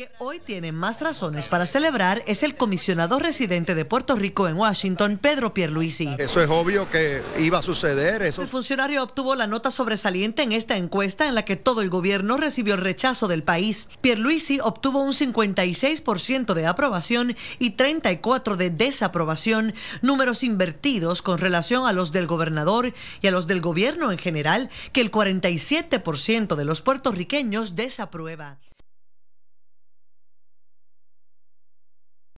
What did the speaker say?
que hoy tiene más razones para celebrar es el comisionado residente de Puerto Rico en Washington, Pedro Pierluisi. Eso es obvio que iba a suceder. El funcionario obtuvo la nota sobresaliente en esta encuesta en la que todo el gobierno recibió el rechazo del país. Pierluisi obtuvo un 56% de aprobación y 34% de desaprobación, números invertidos con relación a los del gobernador y a los del gobierno en general, que el 47% de los puertorriqueños desaprueba.